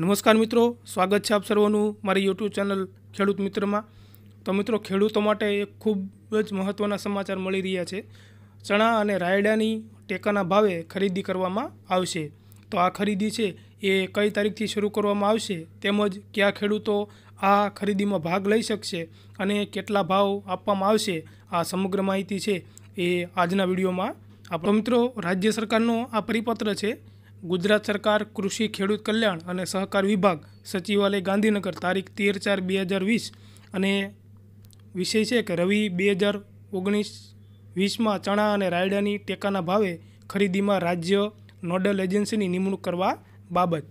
નમસ્કાર મિત્રો સ્વાગત છે આપ સર્વનું મારી યુટ્યુબ ચેનલ ખેડૂત મિત્રમાં તો મિત્રો ખેડૂતો માટે એક ખૂબ જ મહત્ત્વના સમાચાર મળી રહ્યા છે ચણા અને રાયડાની ટેકાના ભાવે ખરીદી કરવામાં આવશે તો આ ખરીદી છે એ કઈ તારીખથી શરૂ કરવામાં આવશે તેમજ કયા ખેડૂતો આ ખરીદીમાં ભાગ લઈ શકશે અને કેટલા ભાવ આપવામાં આવશે આ સમગ્ર માહિતી છે એ આજના વિડીયોમાં આપણો મિત્રો રાજ્ય સરકારનો આ પરિપત્ર છે ગુજરાત સરકાર કૃષિ ખેડૂત કલ્યાણ અને સહકાર વિભાગ સચિવાલય ગાંધીનગર તારીખ તેર ચાર બે હજાર વીસ અને વિષય છે કે રવિ બે હજાર ઓગણીસ વીસમાં ચણા અને રાયડાની ટેકાના ભાવે ખરીદીમાં રાજ્ય નોડલ એજન્સીની નિમણૂક કરવા બાબત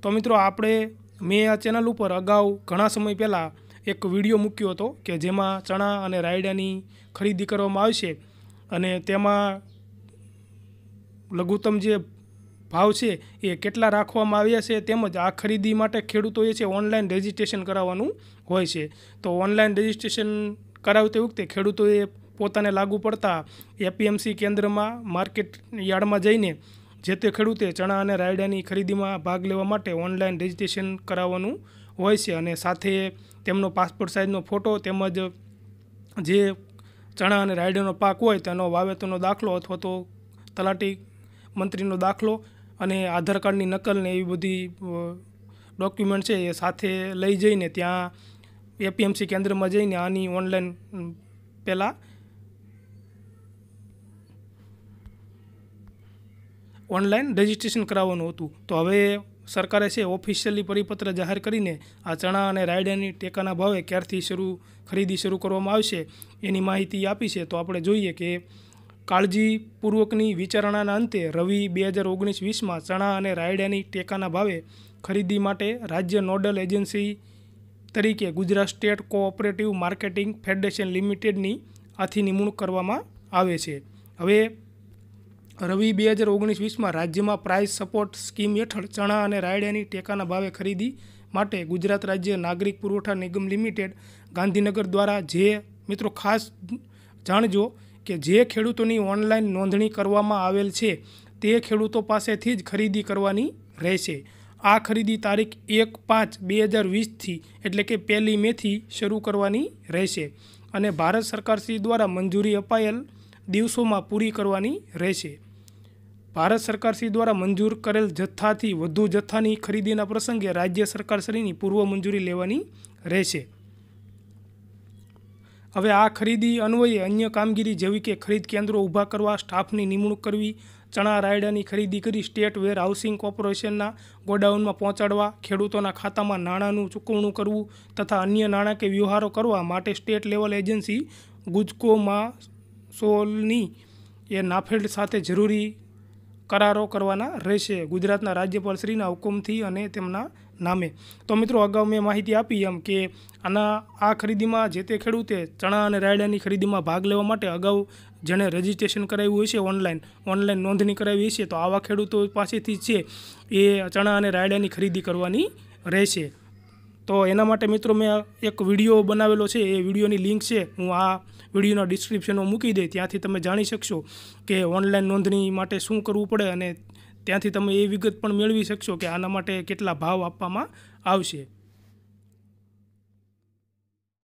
તો મિત્રો આપણે મેં આ ચેનલ ઉપર અગાઉ ઘણા સમય પહેલાં એક વિડીયો મૂક્યો હતો કે જેમાં ચણા અને રાયડાની ખરીદી કરવામાં આવશે અને તેમાં લઘુત્તમ જે ભાવ છે એ કેટલા રાખવામાં આવ્યા છે તેમજ આ ખરીદી માટે ખેડૂતોએ છે ઓનલાઈન રજિસ્ટ્રેશન કરાવવાનું હોય છે તો ઓનલાઈન રજિસ્ટ્રેશન કરાવતી વખતે ખેડૂતોએ પોતાને લાગુ પડતા એપીએમસી કેન્દ્રમાં માર્કેટ યાર્ડમાં જઈને જે તે ખેડૂતે ચણા અને રાયડાની ખરીદીમાં ભાગ લેવા માટે ઓનલાઈન રજિસ્ટ્રેશન કરાવવાનું હોય છે અને સાથે તેમનો પાસપોર્ટ સાઇઝનો ફોટો તેમજ જે ચણા અને રાયડાનો પાક હોય તેનો વાવેતરનો દાખલો અથવા તો તલાટી મંત્રીનો દાખલો અને આધાર કાર્ડની નકલ ને એવી બધી ડોક્યુમેન્ટ છે એ સાથે લઈ જઈને ત્યાં એપીએમસી કેન્દ્રમાં જઈને આની ઓનલાઈન પહેલાં ઓનલાઈન રજિસ્ટ્રેશન કરાવવાનું હતું તો હવે સરકારે છે ઓફિશિયલી પરિપત્ર જાહેર કરીને આ ચણા અને રાયડાની ટેકાના ભાવે ક્યારથી શરૂ ખરીદી શરૂ કરવામાં આવશે એની માહિતી આપી છે તો આપણે જોઈએ કે કાળજીપૂર્વકની વિચારણાના અંતે રવિ બે હજાર ઓગણીસ વીસમાં ચણા અને રાયડાની ટેકાના ભાવે ખરીદી માટે રાજ્ય નોડલ એજન્સી તરીકે Gujarat state cooperative marketing federation લિમિટેડની આથી નિમણૂક કરવામાં આવે છે હવે રવિ બે હજાર ઓગણીસ વીસમાં રાજ્યમાં પ્રાઇસ સપોર્ટ સ્કીમ હેઠળ ચણા અને રાયડાની ટેકાના ભાવે ખરીદી માટે ગુજરાત રાજ્ય નાગરિક પુરવઠા નિગમ લિમિટેડ ગાંધીનગર દ્વારા જે મિત્રો ખાસ જાણજો કે જે ખેડૂતોની ઓનલાઈન નોંધણી કરવામાં આવેલ છે તે ખેડૂતો પાસેથી જ ખરીદી કરવાની રહેશે આ ખરીદી તારીખ એક પાંચ બે હજાર વીસથી એટલે કે પહેલી મેથી શરૂ કરવાની રહેશે અને ભારત સરકાર શ્રી દ્વારા મંજૂરી અપાયેલ દિવસોમાં પૂરી કરવાની રહેશે ભારત સરકાર શ્રી દ્વારા મંજૂર કરેલ જથ્થાથી વધુ જથ્થાની ખરીદીના પ્રસંગે રાજ્ય સરકારશ્રીની પૂર્વ મંજૂરી લેવાની રહેશે હવે આ ખરીદી અન્વયે અન્ય કામગીરી જેવી કે ખરીદ કેન્દ્રો ઊભા કરવા સ્ટાફની નિમણૂક કરવી ચણા રાયડાની ખરીદી કરી સ્ટેટ વેર હાઉસિંગ કોર્પોરેશનના ગોડાઉનમાં પહોંચાડવા ખેડૂતોના ખાતામાં નાણાંનું ચૂકવણું કરવું તથા અન્ય નાણાકીય વ્યવહારો કરવા માટે સ્ટેટ લેવલ એજન્સી ગુજકોમાં સોલની એ નાફેડ સાથે જરૂરી કરારો કરવાના રહેશે ગુજરાતના રાજ્યપાલશ્રીના હુકમથી અને તેમના નામે તો મિત્રો અગાઉ મેં માહિતી આપી એમ કે આના આ ખરીદીમાં જે તે ખેડૂતે ચણા અને રાયડાની ખરીદીમાં ભાગ લેવા માટે અગાઉ જેણે રજીસ્ટ્રેશન કરાવ્યું હોય છે ઓનલાઈન ઓનલાઈન નોંધણી કરાવી છે તો આવા ખેડૂતો પાસેથી છે એ ચણા અને રાયડાની ખરીદી કરવાની રહેશે તો એના માટે મિત્રો મેં એક વિડીયો બનાવેલો છે એ વિડીયોની લિંક છે હું આ વિડીયોના ડિસ્ક્રિપ્શનમાં મૂકી દઈ ત્યાંથી તમે જાણી શકશો કે ઓનલાઈન નોંધણી માટે શું કરવું પડે અને ત્યાંથી તમે એ વિગત પણ મેળવી શકશો કે આના માટે કેટલા ભાવ આપવામાં આવશે